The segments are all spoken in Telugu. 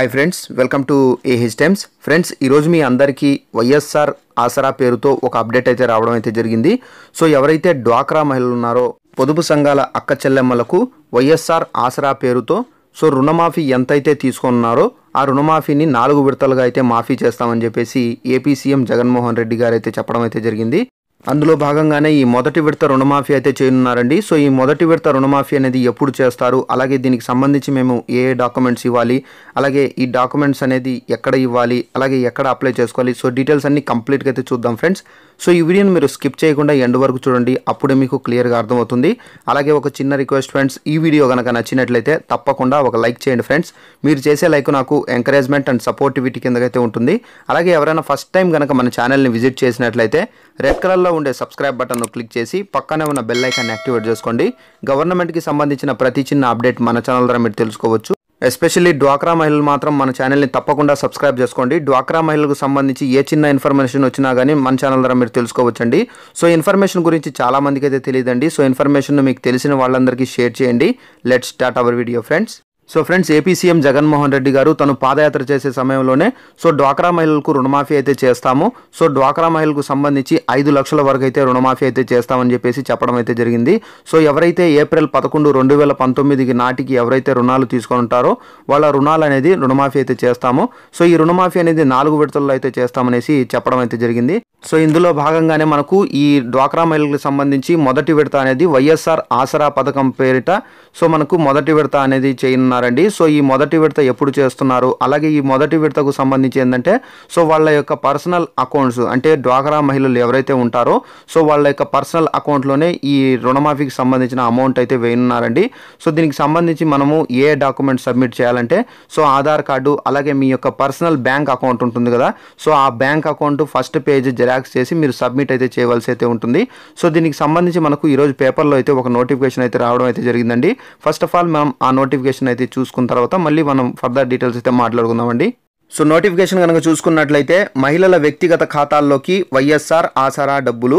hi friends welcome to AH Times friends ఈరోజు మీ అందరికీ వైఎస్ఆర్ ఆసరా పేరుతో ఒక అప్డేట్ అయితే రావడం అయితే జరిగింది సో ఎవరైతే డ్వాక్రా మహిళలు ఉన్నారో పొదుపు సంఘాల అక్క చెల్లెమ్మలకు వైఎస్ఆర్ ఆసరా పేరుతో సో రుణమాఫీ ఎంతైతే తీసుకున్నారో ఆ రుణమాఫీని నాలుగు విడతలుగా అయితే మాఫీ చేస్తామని చెప్పేసి ఏపీ సీఎం జగన్మోహన్ రెడ్డి గారు అయితే చెప్పడం అయితే జరిగింది అందులో భాగంగానే ఈ మొదటి విడత రుణమాఫీ అయితే చేయనున్నారండి సో ఈ మొదటి విడత రుణమాఫీ అనేది ఎప్పుడు చేస్తారు అలాగే దీనికి సంబంధించి మేము ఏ డాక్యుమెంట్స్ ఇవ్వాలి అలాగే ఈ డాక్యుమెంట్స్ అనేది ఎక్కడ ఇవ్వాలి అలాగే ఎక్కడ అప్లై చేసుకోవాలి సో డీటెయిల్స్ అన్ని కంప్లీట్గా అయితే చూద్దాం ఫ్రెండ్స్ సో ఈ వీడియోని మీరు స్కిప్ చేయకుండా ఎండ్ వరకు చూడండి అప్పుడే మీకు క్లియర్గా అర్థమవుతుంది అలాగే ఒక చిన్న రిక్వెస్ట్ ఫ్రెండ్స్ ఈ వీడియో కనుక నచ్చినట్లయితే తప్పకుండా ఒక లైక్ చేయండి ఫ్రెండ్స్ మీరు చేసే లైక్ నాకు ఎంకరేజ్మెంట్ అండ్ సపోర్టివిటీ కిందకైతే ఉంటుంది అలాగే ఎవరైనా ఫస్ట్ టైం కనుక మన ఛానల్ని విజిట్ చేసినట్లయితే రెడ్ కలర్లో ఉండే సబ్స్క్రైబ్ బటన్ను క్లిక్ చేసి పక్కనే ఉన్న బెల్ ఐకాన్ని యాక్టివేట్ చేసుకోండి గవర్నమెంట్కి సంబంధించిన ప్రతి చిన్న అప్డేట్ మన ఛానల్ ద్వారా మీరు తెలుసుకోవచ్చు ఎస్పెషల్లీ డ్వాక్రా మహిళలు మాత్రం మన ఛానల్ని తప్పకుండా సబ్స్క్రైబ్ చేసుకోండి డ్వాక్రా మహిళలకు సంబంధించి ఏ చిన్న ఇన్ఫర్మేషన్ వచ్చినా కానీ మన ఛానల్ ద్వారా మీరు తెలుసుకోవచ్చండి సో ఇన్ఫర్మేషన్ గురించి చాలా మందికి అయితే తెలియదండి సో ఇన్ఫర్మేషన్ మీకు తెలిసిన వాళ్ళందరికీ షేర్ చేయండి let start our video friends so friends AP CM Jaganmohan Reddy garu తను పాదయాత్ర చేసే సమయంలోనే సో డ్వాక్రా మహిళలకు రుణమాఫీ అయితే చేస్తాము సో డ్వాక్రా మహిళలకు సంబంధించి ఐదు లక్షల వరకు అయితే రుణమాఫీ అయితే చేస్తామని చెప్పేసి చెప్పడం అయితే జరిగింది సో ఎవరైతే ఏప్రిల్ పదకొండు రెండు వేల పంతొమ్మిదికి నాటికి ఎవరైతే రుణాలు తీసుకొని ఉంటారో వాళ్ళ రుణాలు అనేది రుణమాఫీ అయితే చేస్తాము సో ఈ రుణమాఫీ అనేది నాలుగు విడతల్లో అయితే చేస్తామనేసి చెప్పడం అయితే జరిగింది సో ఇందులో భాగంగానే మనకు ఈ డ్వాక్రా మహిళలకు సంబంధించి మొదటి విడత అనేది వైఎస్ఆర్ ఆసరా పథకం పేరిట సో మనకు మొదటి విడత అనేది చేయనున్నారు చేస్తున్నారండి సో ఈ మొదటి విడత ఎప్పుడు చేస్తున్నారు అలాగే ఈ మొదటి విడతకు సంబంధించి ఏంటంటే సో వాళ్ళ యొక్క పర్సనల్ అకౌంట్స్ అంటే డ్వాకరా మహిళలు ఎవరైతే ఉంటారో సో వాళ్ళ యొక్క పర్సనల్ అకౌంట్లోనే ఈ రుణమాఫీకి సంబంధించిన అమౌంట్ అయితే వేయనున్నారండి సో దీనికి సంబంధించి మనము ఏ డాక్యుమెంట్ సబ్మిట్ చేయాలంటే సో ఆధార్ కార్డు అలాగే మీ యొక్క పర్సనల్ బ్యాంక్ అకౌంట్ ఉంటుంది కదా సో ఆ bank account first page xerox చేసి మీరు సబ్మిట్ అయితే చేయవలసి అయితే ఉంటుంది సో దీనికి సంబంధించి మనకు ఈరోజు పేపర్లో అయితే ఒక నోటిఫికేషన్ అయితే రావడం అయితే జరిగిందండి ఫస్ట్ ఆఫ్ ఆల్ మనం ఆ నోటిఫికేషన్ అయితే చూసుకున్న తర్వాత మళ్ళీ మనం ఫర్దర్ డీటెయిల్స్ అయితే మాట్లాడుకుందామండి సో నోటిఫికేషన్ కనుక చూసుకున్నట్లయితే మహిళల వ్యక్తిగత ఖాతాల్లోకి వైఎస్ఆర్ ఆసరా డబ్బులు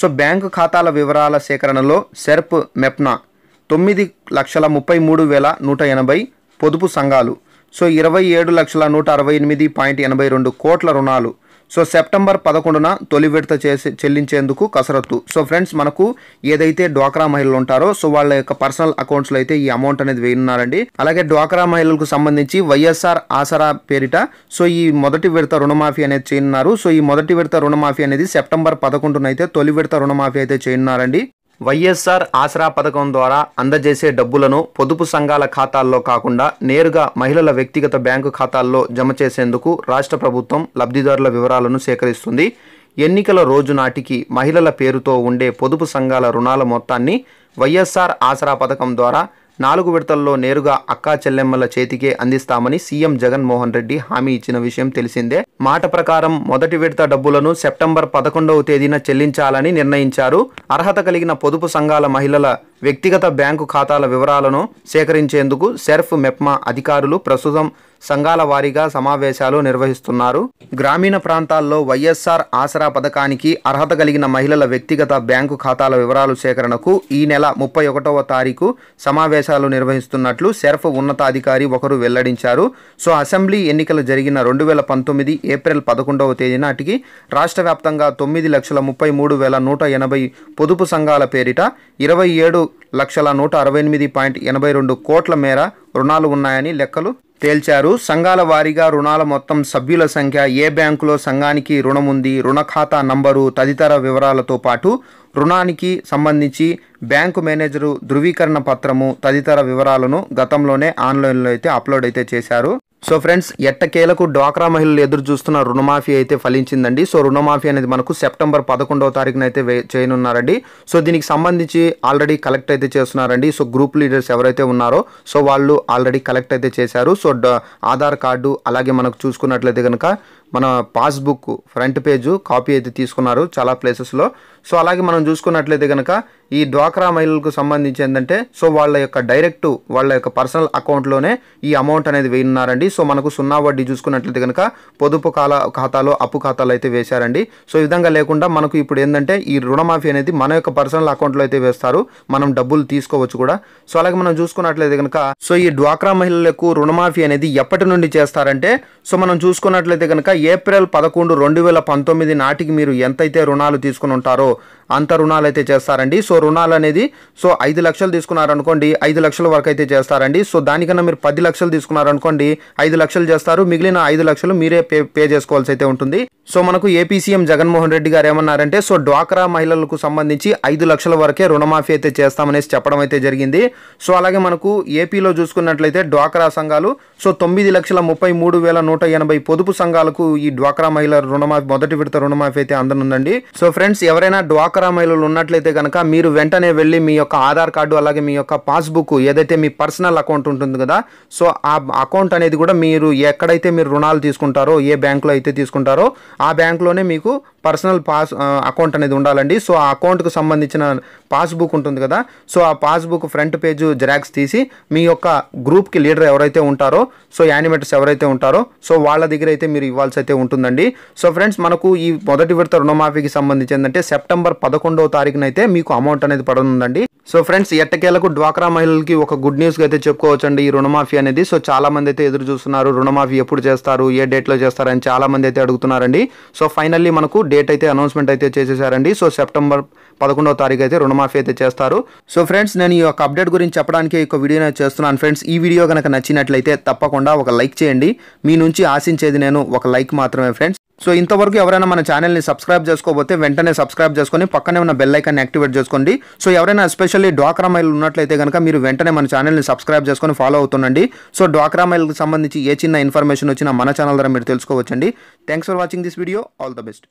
సో బ్యాంకు ఖాతాల వివరాల సేకరణలో సెర్ప్ మెప్నా తొమ్మిది లక్షల ముప్పై మూడు వేల నూట ఎనభై పొదుపు సంఘాలు సో ఇరవై ఏడు లక్షల నూట అరవై ఎనిమిది పాయింట్ ఎనభై రెండు కోట్ల రుణాలు సో సెప్టెంబర్ పదకొండున తొలి విడత చేసి చెల్లించేందుకు కసరత్తు సో ఫ్రెండ్స్ మనకు ఏదైతే డ్వాక్రా మహిళలు ఉంటారో సో వాళ్ళ యొక్క పర్సనల్ అకౌంట్స్లో అయితే ఈ అమౌంట్ అనేది వేయనున్నారండి అలాగే డ్వాక్రా మహిళలకు సంబంధించి వైఎస్ఆర్ ఆసరా పేరిట సో ఈ మొదటి విడత రుణమాఫీ అనేది చేయనున్నారు సో ఈ మొదటి విడత రుణమాఫీ అనేది సెప్టెంబర్ పదకొండునైతే తొలి విడత రుణమాఫీ అయితే చేయనున్నారండి వైఎస్ఆర్ ఆసరా పథకం ద్వారా అందజేసే డబ్బులను పొదుపు సంఘాల ఖాతాల్లో కాకుండా నేరుగా మహిళల వ్యక్తిగత బ్యాంకు ఖాతాల్లో జమ చేసేందుకు రాష్ట్ర ప్రభుత్వం లబ్ధిదారుల వివరాలను సేకరిస్తుంది ఎన్నికల రోజు నాటికి మహిళల పేరుతో ఉండే పొదుపు సంఘాల రుణాల మొత్తాన్ని వైఎస్ఆర్ ఆసరా పథకం ద్వారా నాలుగు విడతల్లో నేరుగా అక్కా చెల్లెమ్మల చేతికే అందిస్తామని సీఎం జగన్మోహన్ రెడ్డి హామీ ఇచ్చిన విషయం తెలిసిందే మాట ప్రకారం మొదటి విడత డబ్బులను సెప్టెంబర్ పదకొండవ తేదీన చెల్లించాలని నిర్ణయించారు అర్హత కలిగిన పొదుపు సంఘాల మహిళల వ్యక్తిగత బ్యాంకు ఖాతాల వివరాలను సేకరించేందుకు సెర్ఫ్ మెప్మా అధికారులు ప్రస్తుతం సంఘాల వారీగా సమావేశాలు నిర్వహిస్తున్నారు గ్రామీణ ప్రాంతాల్లో వైఎస్ఆర్ ఆసరా పథకానికి అర్హత కలిగిన మహిళల వ్యక్తిగత బ్యాంకు ఖాతాల వివరాలు సేకరణకు ఈ నెల ముప్పై ఒకటవ తారీఖు సమావేశాలు నిర్వహిస్తున్నట్లు సెర్ఫ్ ఉన్నతాధికారి ఒకరు వెల్లడించారు సో అసెంబ్లీ ఎన్నికలు జరిగిన రెండు వేల పంతొమ్మిది ఏప్రిల్ పదకొండవ తేదీ నాటికి రాష్ట్ర వ్యాప్తంగా తొమ్మిది లక్షల ముప్పై మూడు వేల నూట ఎనభై పొదుపు సంఘాల పేరిట ఇరవై ఏడు లక్షల నూట అరవై ఎనిమిది పాయింట్ ఎనభై రెండు కోట్ల మేర రుణాలు ఉన్నాయని లెక్కలు తేల్చారు సంఘాల వారీగా రుణాల మొత్తం సభ్యుల సంఖ్య ఏ బ్యాంకులో సంఘానికి రుణం ఉంది రుణ ఖాతా నంబరు తదితర వివరాలతో పాటు రుణానికి సంబంధించి బ్యాంకు మేనేజరు ధృవీకరణ పత్రము తదితర వివరాలను గతంలోనే ఆన్లైన్లో అయితే అప్లోడ్ అయితే చేశారు సో ఫ్రెండ్స్ ఎట్టకేలకు డ్వాక్రా మహిళలు ఎదురు చూస్తున్న రుణమాఫీ అయితే ఫలించిందండి సో రుణమాఫీ అనేది మనకు సెప్టెంబర్ పదకొండవ తారీఖున అయితే చేయనున్నారండి సో దీనికి సంబంధించి ఆల్రెడీ కలెక్ట్ అయితే చేస్తున్నారండి సో గ్రూప్ లీడర్స్ ఎవరైతే ఉన్నారో సో వాళ్ళు ఆల్రెడీ కలెక్ట్ అయితే చేశారు సో ఆధార్ కార్డు అలాగే మనకు చూసుకున్నట్లయితే కనుక మన పాస్బుక్ ఫ్రంట్ పేజు కాపీ అయితే తీసుకున్నారు చాలా ప్లేసెస్లో సో అలాగే మనం చూసుకున్నట్లయితే కనుక ఈ డ్వాక్రా మహిళలకు సంబంధించి ఏంటంటే సో వాళ్ళ యొక్క డైరెక్ట్ వాళ్ళ యొక్క పర్సనల్ అకౌంట్లోనే ఈ అమౌంట్ అనేది వేయనున్నారండి సో మనకు సున్నా వడ్డీ చూసుకున్నట్లయితే కనుక పొదుపు కాల ఖాతాలో అప్పు ఖాతాలో అయితే వేశారండి సో ఈ విధంగా లేకుండా మనకు ఇప్పుడు ఏంటంటే ఈ రుణమాఫీ అనేది మన యొక్క పర్సనల్ అకౌంట్లో అయితే వేస్తారు మనం డబ్బులు తీసుకోవచ్చు కూడా సో అలాగే మనం చూసుకున్నట్లయితే కనుక సో ఈ డ్వాక్రా మహిళలకు రుణమాఫీ అనేది ఎప్పటి నుండి చేస్తారంటే సో మనం చూసుకున్నట్లయితే కనుక ఏప్రిల్ పదకొండు రెండు వేల పంతొమ్మిది నాటికి మీరు ఎంతైతే రుణాలు తీసుకుని ఉంటారో అంత రుణాలు అయితే చేస్తారండి సో రుణాలు అనేది సో ఐదు లక్షలు తీసుకున్నారనుకోండి ఐదు లక్షల వరకు అయితే చేస్తారండి సో దానికన్నా మీరు పది లక్షలు తీసుకున్నారనుకోండి ఐదు లక్షలు చేస్తారు మిగిలిన ఐదు లక్షలు మీరే పే పే చేసుకోవాల్సి అయితే ఉంటుంది సో మనకు ఏపీ సీఎం జగన్మోహన్ రెడ్డి గారు ఏమన్నారంటే సో డ్వాక్రా మహిళలకు సంబంధించి ఐదు లక్షల వరకే రుణమాఫీ అయితే చేస్తామనేసి చెప్పడం అయితే జరిగింది సో అలాగే మనకు ఏపీలో చూసుకున్నట్లయితే డ్వాక్రా సంఘాలు సో తొమ్మిది లక్షల ముప్పై మూడు వేల నూట ఎనభై పొదుపు సంఘాలకు ఈ డ్వాక్రా మహిళల రుణమాఫీ మొదటి విడత రుణమాఫీ అయితే అందనుందండి సో ఫ్రెండ్స్ ఎవరైనా డ్వాక్రా మహిళలు ఉన్నట్లయితే కనుక మీరు వెంటనే వెళ్ళి మీ యొక్క ఆధార్ కార్డు అలాగే మీ యొక్క పాస్బుక్ ఏదైతే మీ పర్సనల్ అకౌంట్ ఉంటుంది కదా సో ఆ అకౌంట్ అనేది కూడా మీరు ఎక్కడైతే మీరు రుణాలు తీసుకుంటారో ఏ బ్యాంకులో అయితే తీసుకుంటారో ఆ బ్యాంక్లోనే మీకు పర్సనల్ పాస్ అకౌంట్ అనేది ఉండాలండి సో ఆ అకౌంట్కు సంబంధించిన పాస్బుక్ ఉంటుంది కదా సో ఆ పాస్బుక్ ఫ్రంట్ పేజ్ జిరాక్స్ తీసి మీ యొక్క గ్రూప్కి లీడర్ ఎవరైతే ఉంటారో సో యానిమేటర్స్ ఎవరైతే ఉంటారో సో వాళ్ళ దగ్గర అయితే మీరు ఇవ్వాల్సి అయితే ఉంటుందండి సో ఫ్రెండ్స్ మనకు ఈ మొదటి విడత రుణమాఫీకి సంబంధించి ఏంటంటే సెప్టెంబర్ పదకొండవ తారీఖున అయితే మీకు అమౌంట్ అనేది పడనుందండి సో ఫ్రెండ్స్ ఎట్టకేలకు డ్వాక్రా మహిళలకి ఒక గుడ్ న్యూస్గా అయితే చెప్పుకోవచ్చండి ఈ రుణమాఫీ అనేది సో చాలామంది అయితే ఎదురు చూస్తున్నారు రుణమాఫీ ఎప్పుడు చేస్తారు ఏ డేట్లో చేస్తారని చాలామంది అయితే అడుగుతున్నారండి సో ఫైనల్లీ మనకు డేట్ అయితే అనౌన్స్మెంట్ అయితే చేసేసారండి సో సెప్టెంబర్ పదకొండవ తారీఖు అయితే రుణమాఫీ అయితే చేస్తారు సో ఫ్రెండ్స్ నేను ఈ యొక్క అప్డేట్ గురించి చెప్పడానికి ఈ యొక్క వీడియో చేస్తున్నాను ఫ్రెండ్స్ ఈ వీడియో కనుక నచ్చినట్లయితే తప్పకుండా ఒక లైక్ చేయండి మీ నుంచి ఆశించేది నేను ఒక లైక్ మాత్రమే ఫ్రెండ్స్ సో ఇంతవరకు ఎవరైనా మన ఛానల్ని సబ్స్క్రైబ్ చేసుకోకపోతే వెంటనే సబ్స్క్రైబ్ చేసుకొని పక్కనే ఉన్న బెల్ ఐకాన్ని యాక్టివేట్ చేసుకోండి సో ఎవరైనా ఎస్పెషల్లీ డ్వాక్రా మైల్ ఉన్నట్లయితే కనుక మీరు వెంటనే మన ఛానల్ని సబ్స్క్రైబ్ చేసుకొని ఫాలో అవుతుండండి సో డ్వాక్రా మైల్కి సంబంధించి ఏ చిన్న ఇన్ఫర్మేషన్ వచ్చినా మన ఛానల్ ద్వారా మీరు తెలుసుకోవచ్చండి thanks for watching this video all the best